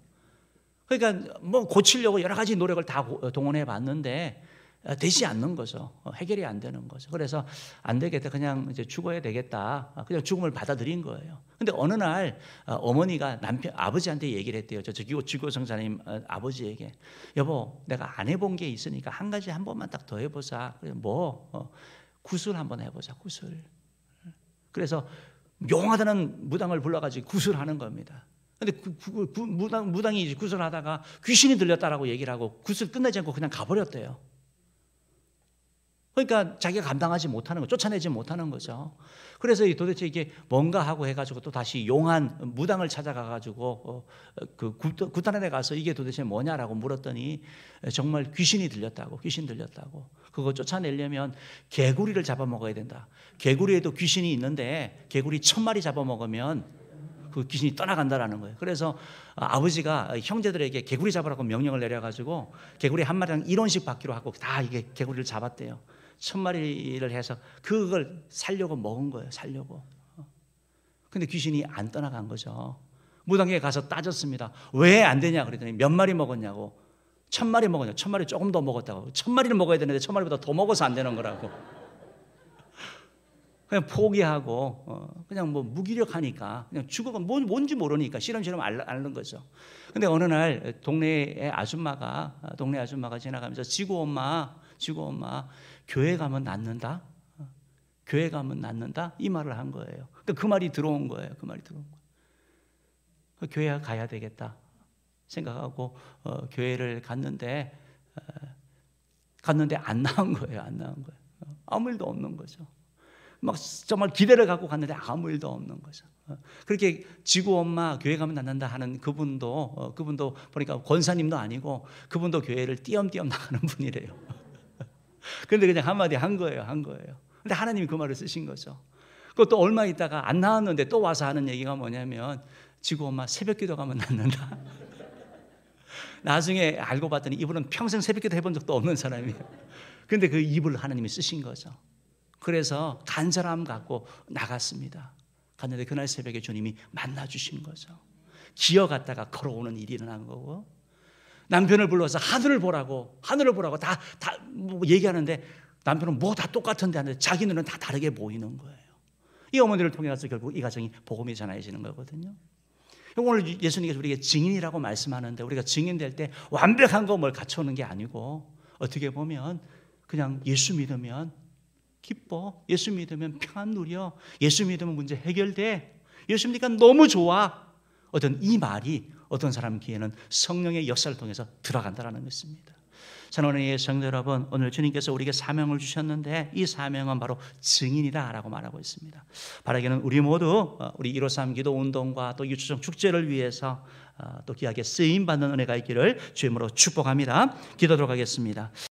S1: 그러니까 뭐 고치려고 여러 가지 노력을 다 어, 동원해 봤는데 어, 되지 않는 거죠. 해결이 안 되는 거죠. 그래서 안 되겠다. 그냥 이제 죽어야 되겠다. 아, 그냥 죽음을 받아들인 거예요. 근데 어느 날 어머니가 남편, 아버지한테 얘기를 했대요. 저 지교, 지교 성사님 아버지에게. 여보, 내가 안 해본 게 있으니까 한 가지 한 번만 딱 더 해보자. 뭐? 어, 구슬 한번 해보자, 구슬. 그래서 용하다는 무당을 불러가지고 구슬하는 겁니다. 근데 구, 구, 구, 무당, 무당이 구슬하다가 귀신이 들렸다라고 얘기를 하고 구슬 끝내지 않고 그냥 가버렸대요. 그러니까 자기가 감당하지 못하는 거, 쫓아내지 못하는 거죠. 그래서 도대체 이게 뭔가 하고 해가지고 또 다시 용한 무당을 찾아가가지고 어, 그 구탄에 가서 이게 도대체 뭐냐라고 물었더니 정말 귀신이 들렸다고 귀신 들렸다고 그거 쫓아내려면 개구리를 잡아먹어야 된다. 개구리에도 귀신이 있는데 개구리 천 마리 잡아먹으면 그 귀신이 떠나간다라는 거예요. 그래서 아버지가 형제들에게 개구리 잡으라고 명령을 내려가지고 개구리 한 마리당 1원씩 받기로 하고 다 이게 개구리를 잡았대요. 천 마리를 해서 그걸 살려고 먹은 거예요. 살려고. 근데 귀신이 안 떠나간 거죠. 무당에 가서 따졌습니다. 왜 안 되냐 그랬더니 몇 마리 먹었냐고. 천 마리 먹었냐. 천 마리 조금 더 먹었다고. 천 마리를 먹어야 되는데 천 마리보다 더 먹어서 안 되는 거라고. 그냥 포기하고 어, 그냥 뭐 무기력하니까 그냥 죽어가 뭔, 지 모르니까 시름시름 앓는 거죠. 근데 어느 날 동네에 아줌마가 동네 아줌마가 지나가면서 지구 엄마, 지구 엄마 교회 가면 낫는다? 교회 가면 낫는다? 이 말을 한 거예요. 그러니까 그 말이 들어온 거예요. 그 말이 들어온 거예요. 그 교회 가야 되겠다 생각하고 어, 교회를 갔는데 어, 갔는데 안 나온 거예요. 안 나온 거예요. 어, 아무 일도 없는 거죠. 막 정말 기대를 갖고 갔는데 아무 일도 없는 거죠. 어, 그렇게 지구 엄마 교회 가면 낫는다 하는 그분도 어, 그분도 보니까 권사님도 아니고 그분도 교회를 띄엄띄엄 나가는 분이래요. 그런데 그냥 한마디 한 거예요, 한 거예요. 근데 하나님이 그 말을 쓰신 거죠. 그것도 얼마 있다가 안 나왔는데 또 와서 하는 얘기가 뭐냐면 지구 엄마 새벽 기도 가면 낫는다. 나중에 알고 봤더니 이분은 평생 새벽 기도 해본 적도 없는 사람이에요. 근데 그 입을 하나님이 쓰신 거죠. 그래서 간절함 갖고 나갔습니다. 갔는데 그날 새벽에 주님이 만나 주신 거죠. 기어갔다가 걸어오는 일이 일어난 거고 남편을 불러서 하늘을 보라고 하늘을 보라고 다다뭐 얘기하는데 남편은 뭐 다 똑같은데 하는데 자기 눈은 다 다르게 보이는 거예요. 이 어머니를 통해서 결국 이 가정이 복음이 전해지는 거거든요. 오늘 예수님께서 우리에게 증인이라고 말씀하는데 우리가 증인될 때 완벽한 거 뭘 갖춰오는 게 아니고 어떻게 보면 그냥 예수 믿으면 기뻐. 예수 믿으면 평안 누려. 예수 믿으면 문제 해결돼. 예수 믿으니까 너무 좋아. 어떤 이 말이 어떤 사람 기에는 성령의 역사를 통해서 들어간다라는 것입니다. 사랑하는 예, 성도 여러분, 오늘 주님께서 우리에게 사명을 주셨는데 이 사명은 바로 증인이다라고 말하고 있습니다. 바라기는 우리 모두 어, 우리 153 기도 운동과 또 유추정 축제를 위해서 어, 또 귀하게 쓰임 받는 은혜가 있기를 주임으로 축복합니다. 기도하도록 하겠습니다.